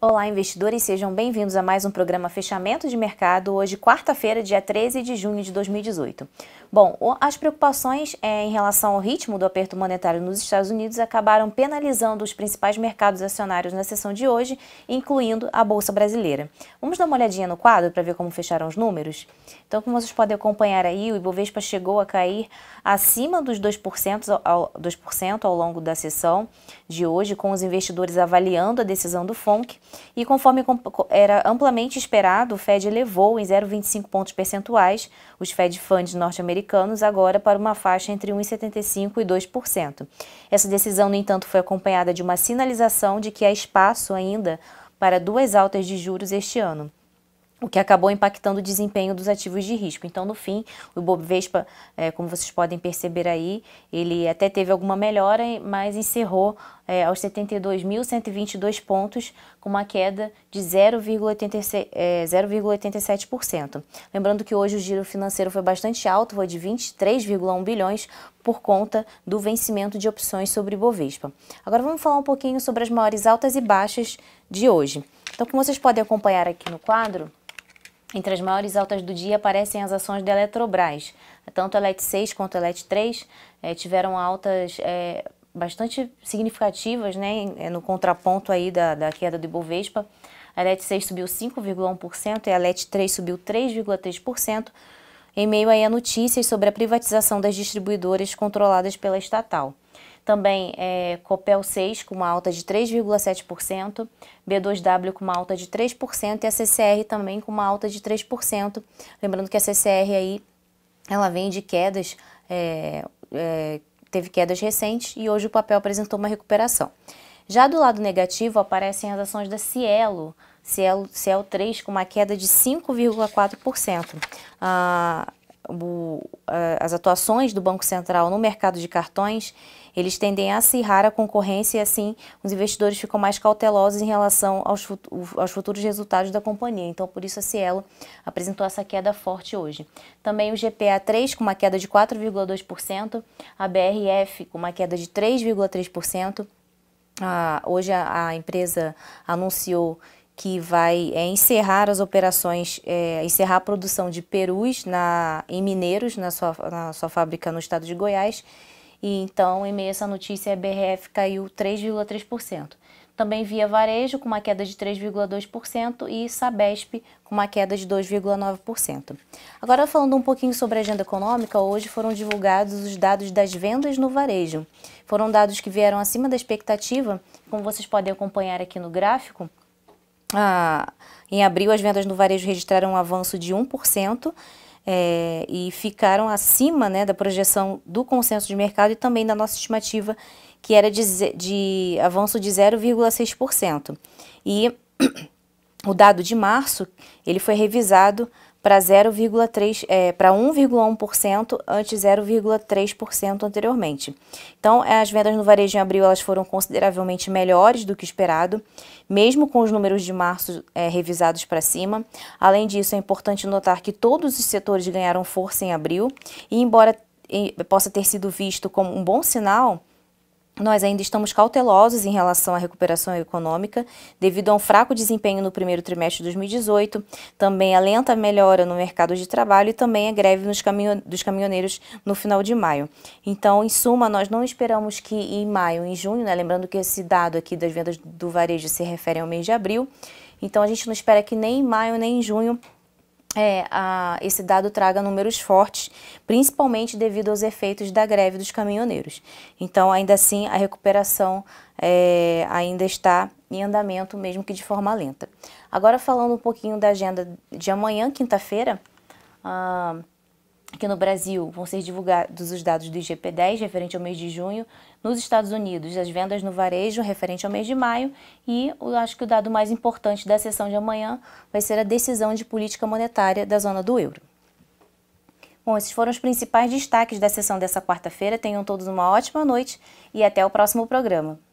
Olá, investidores, sejam bem-vindos a mais um programa Fechamento de Mercado, hoje, quarta-feira, dia 13 de junho de 2018. Bom, as preocupações é, em relação ao ritmo do aperto monetário nos Estados Unidos acabaram penalizando os principais mercados acionários na sessão de hoje, incluindo a Bolsa Brasileira. Vamos dar uma olhadinha no quadro para ver como fecharam os números? Então, como vocês podem acompanhar aí, o Ibovespa chegou a cair acima dos 2% ao, 2 ao longo da sessão de hoje, com os investidores avaliando a decisão do FONC e conforme era amplamente esperado, o Fed elevou em 0,25 pontos percentuais os Fed Funds norte-americanos agora para uma faixa entre 1,75% e 2%. Essa decisão, no entanto, foi acompanhada de uma sinalização de que há espaço ainda para duas altas de juros este ano o que acabou impactando o desempenho dos ativos de risco. Então, no fim, o Ibovespa, é, como vocês podem perceber aí, ele até teve alguma melhora, mas encerrou é, aos 72.122 pontos, com uma queda de 0,87%. É, Lembrando que hoje o giro financeiro foi bastante alto, foi de 23,1 bilhões, por conta do vencimento de opções sobre Bovespa. Agora vamos falar um pouquinho sobre as maiores altas e baixas de hoje. Então, como vocês podem acompanhar aqui no quadro, entre as maiores altas do dia aparecem as ações da Eletrobras. Tanto a ELET 6 quanto a ELET 3 eh, tiveram altas eh, bastante significativas né, eh, no contraponto aí da, da queda do Ibovespa. A ELET 6 subiu 5,1% e a ELET 3 subiu 3,3%, em meio aí a notícias sobre a privatização das distribuidoras controladas pela estatal. Também é, Copel 6 com uma alta de 3,7%, B2W com uma alta de 3% e a CCR também com uma alta de 3%. Lembrando que a CCR aí ela vem de quedas, é, é, teve quedas recentes e hoje o papel apresentou uma recuperação. Já do lado negativo aparecem as ações da Cielo, Cielo, Cielo 3 com uma queda de 5,4%. Ah, o, as atuações do Banco Central no mercado de cartões, eles tendem a acirrar a concorrência e assim os investidores ficam mais cautelosos em relação aos, aos futuros resultados da companhia. Então, por isso a Cielo apresentou essa queda forte hoje. Também o GPA3 com uma queda de 4,2%, a BRF com uma queda de 3,3%. Ah, hoje a, a empresa anunciou que vai é, encerrar as operações, é, encerrar a produção de perus na, em Mineiros, na sua, na sua fábrica no estado de Goiás. E então, em meio a essa notícia, a BRF caiu 3,3%. Também Via Varejo, com uma queda de 3,2%, e Sabesp, com uma queda de 2,9%. Agora, falando um pouquinho sobre a agenda econômica, hoje foram divulgados os dados das vendas no varejo. Foram dados que vieram acima da expectativa, como vocês podem acompanhar aqui no gráfico. Ah, em abril, as vendas no varejo registraram um avanço de 1%. É, e ficaram acima né, da projeção do consenso de mercado e também da nossa estimativa, que era de, de avanço de 0,6%. E o dado de março ele foi revisado para 0,3 é, para 1,1% antes 0,3% anteriormente. Então, é, as vendas no varejo em abril elas foram consideravelmente melhores do que esperado, mesmo com os números de março é, revisados para cima. Além disso, é importante notar que todos os setores ganharam força em abril e embora possa ter sido visto como um bom sinal, nós ainda estamos cautelosos em relação à recuperação econômica, devido a um fraco desempenho no primeiro trimestre de 2018, também a lenta melhora no mercado de trabalho e também a greve nos caminho, dos caminhoneiros no final de maio. Então, em suma, nós não esperamos que em maio, em junho, né, lembrando que esse dado aqui das vendas do varejo se refere ao mês de abril, então a gente não espera que nem em maio nem em junho é, a, esse dado traga números fortes, principalmente devido aos efeitos da greve dos caminhoneiros. Então, ainda assim, a recuperação é, ainda está em andamento, mesmo que de forma lenta. Agora, falando um pouquinho da agenda de amanhã, quinta-feira, ah, Aqui no Brasil vão ser divulgados os dados do IGP-10 referente ao mês de junho, nos Estados Unidos as vendas no varejo referente ao mês de maio e eu acho que o dado mais importante da sessão de amanhã vai ser a decisão de política monetária da zona do euro. Bom, esses foram os principais destaques da sessão dessa quarta-feira. Tenham todos uma ótima noite e até o próximo programa.